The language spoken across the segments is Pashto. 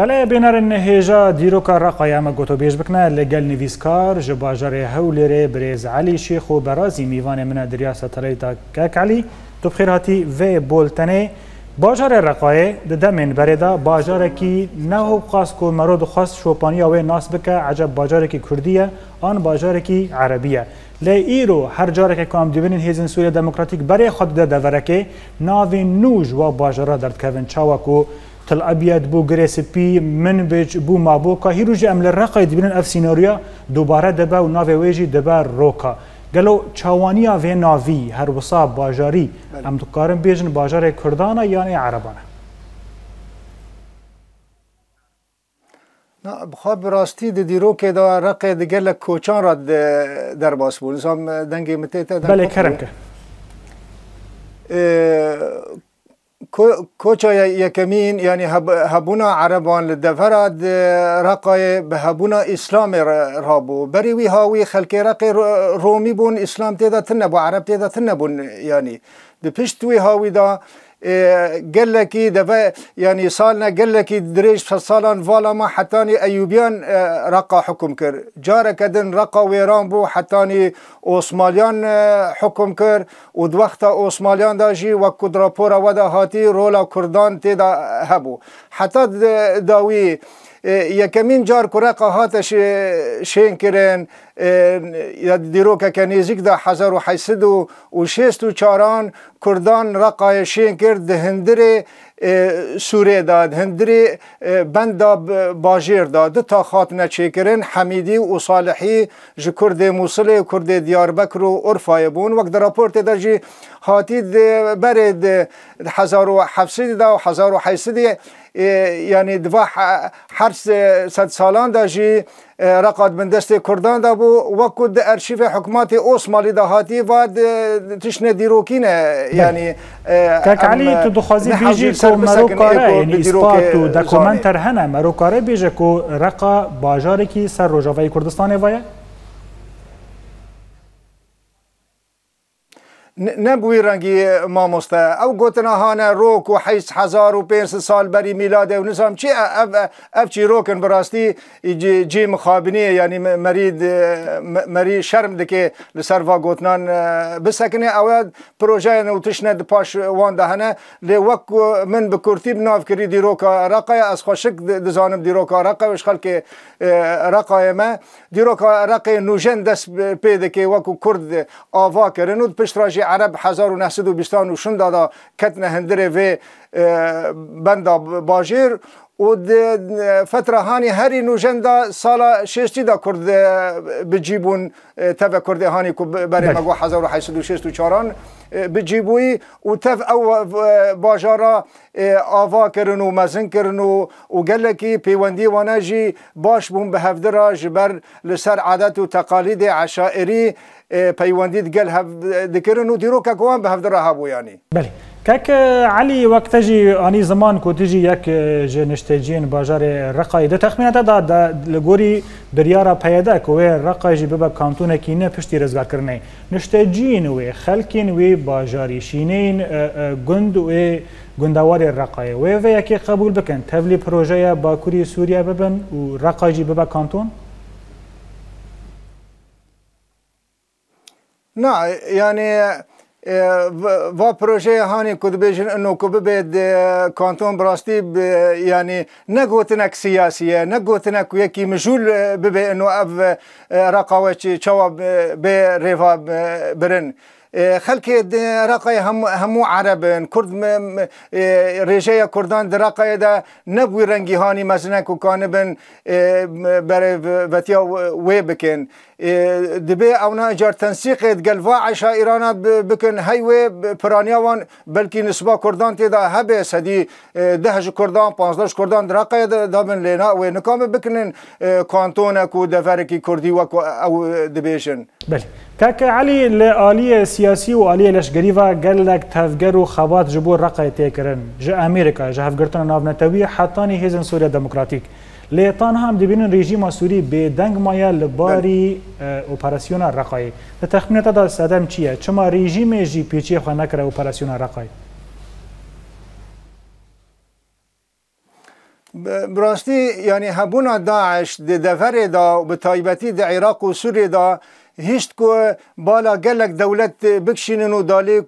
بەڵێ بێنەرن هێژە دیرۆکە ڕقایامە گۆتۆبێژ بکنە لەگەل نوویستکار ji باژارێ هەولێرێ برێزعلی شێخ و بەرازی میوانێ منە دریا سەتەلەی تاکەکعلی تو بخێراتی vê بولتنێ باژارێ ڕقایێ دەدەمێن بەرێدا باژارێکی نەهو قاس و مەرۆ دخواست شۆپانیا وێ ناس بکە عجب باژارێکی کوردیە آن باژارێکی عربیە. لە ئیرۆ هەر جارێکە کام دیبنین هێزن سووریا دموکراتیک بەرێ خوددە دەڤەرەکەی ناوی نوژ و باژەرە دەردکەون چاوەکو و تل ابيض بو جريسبي بيج بو مابوكا هيروجي ام للرقه دبن اف سيناريو دوباره دبا و نافي ويجي دبا روكا قالو چاوانیا في نافي هر وسا باجاري ام دکارن بیجن باجار کردانا یعنی عربانه بخواه براستی دی دیرو که دا رقه دیگر كوچان را در باس بود نظام دنگی متیتا بله کرم که اه، كوچا يكمين يعني هبونا عربان لدفرد آه، رقاي بهبونا اسلام رابو بري وي هاوي خلقي رقي رومي بون اسلام تيدا تنبو عرب تيدا تنبون يعني دي بيشت وي هاوي دا إيه، قال لك إيه، دابا يعني صالنا قال لك إيه، دريج صالان ما حتاني ايوبيان رقى حكم كر جارة كدن رقى ويرامبو حتاني اوسماليان حكم كر ودوختا اوسماليان داجي وكودرابورا ودا هاتي رولا كردان تيدا هبو حتى داوي یکمین جار کورق هاتش شین کرن دیرو که نزیک ده هزار و حیصد و شست و چاران کردان رقای شین کرد دهندره E, Suriye da hindirê e, benda bajêr da di ta hatine çêkirin Hemîdî û Salihî ji Kurdê Musilê Kurdê Diyarbekir û Urfayê bûn wek di raportê de jî hatî berê de hezar û hefsidî da hezar û heysidî e, yanî diva her sed salan da jî reqat bin destê Kurdan da bû wek ku di erşîvê hikmatê Osmalî da hatî va tişne dîrokîne yanî tu dixwazî سر مروکاره یعنی اثبات و دکومنتر هنه مروکاره بیجه که رقا باجاری که سر روژاوی کردستان وایه نبوی رنگی ماموسته او گوتنا هانه روک و حیس هزار و پینس سال بری میلاده و نظام چی اف, اف چی روکن براستی جی, جی مخابنیه یعنی مرید مری شرم دکه لسر و گوتنان بسکنه او پروژه نو تشنه د پاش وان دهنه لی وک من به کرتی بناف کری دی روکا رقای از خوشک دزانم دی روکا رقای وش خلک رقای ما دی روکا رقای نوجن دست پیده که وکو کرد آوا کرن و پشت راجی عرب 1920 شون دادا کتن هندره و بندا باجیر و د فتره هانی هری نوژن دا سالا ششتی دا کرد بجیبون تف کرد هانی کو برای مگو هزار و حیصد و شست و چاران بجیبوی و تف او باجارا آوا کرن و مزن کرن و و گلکی پیوندی وانه جی باش بون به هفدرا جبر لسر عادت و تقالید عشائری پیوندی دگل هف دکرن و دیرو که کوان به هفدرا هبو یعنی بله کک علی وقت جی آنی زمان کو تجی یک جنشتجین بازار رقای ده تخمینات دا د لګوري دریاره پیدا کوي رقای جی به کانتون کې نه پشتي رزګار کرنه نشتجین و خلکین و بازاری شینین گند و گندوار رقای و و یکی قبول بکن تبلی پروژه باکوری سوریه ببن و رقای جی به کانتون نه یعنی و پروژه هانی کد بیژن انو کب بید کانتون براستی یعنی نگوتنک سیاسیه نگوتنک یکی مجول ببی انو اف رقاوه چوا به ریفا برن خلك راقي هم همو عربن كرد اه، رجايا كردان دراقي دا نبوي رنجي هاني مثلا كوكان بن اه، بر بتيا ويبكن بكن اه، دبي اونا جار تنسيق قال فا عشا ايران بكن هاي وي برانيا وان بلكي نسبه كردان تي دا هبه سدي دهج كردان 15 كردان دراقي دا بن لينا وي نكام بكن كانتونا كو دفركي كردي وكو او دبيشن بل كاك علي الاليه سیاسی و علی لشگریوا گلک تفگر و خوات جبو رقای تیکرن جه امریکا جه هفگرتن ناو نتوی حتانی هیزن سوریا دموکراتیک لیتان هم دبینن رژیم سوری به دنگ مایا لباری اپراسیون رقای ده تخمینات دا سدم چیه چما رژیم جی پیچی خواه نکره اپراسیون رقای براستی یعنی هبونا داعش ده دفره دا به تایبتی ده عراق و سوریه دا هشت کو بالا گلک دولت بکشینن و دالی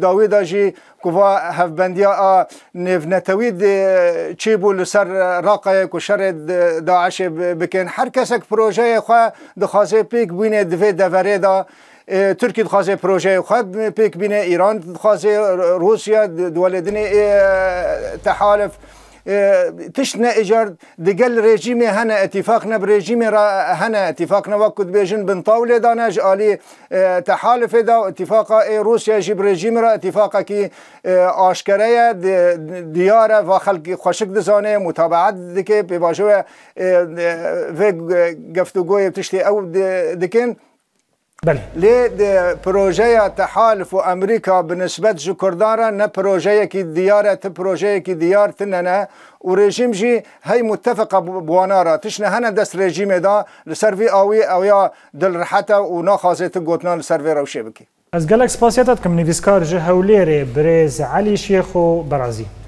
داوی دا جی کوا هفبندیا آ نیف نتوی چی بو لسر راقه کو شر داعش بکن هر کسک پروژه خواه دخوازه پیک بینه دوی دوره دا ترکی دخوازه پروژه خواه پیک بینه ایران دخوازه روسیا دولدن تحالف تشنا اجار دقل ريجيمي هنا اتفاقنا بريجيمي هنا اتفاقنا وقت بيجن بن طاولة دانج علي آه، تحالف دا اتفاقا اي روسيا جيب ريجيمي را اتفاقا كي آه، آشكرية ديارة وخلق خشك دزانه متابعة دكي بباجوه في آه، گفتگوه بتشتي او دكين بله لی پروژه تحالف و امریکا به نسبت جکردارا نه پروژه کی دیاره ت پروژه کی دیار تنه و رژیم جی هی متفق بوانارا نه هنه دست رژیم دا لسر وی آوی او یا دل رحتا و نخوازت گوتنا لسر وی روشه بکی از گلک سپاسیتت کم نویسکار جه هولیر برز علی شیخ و برازی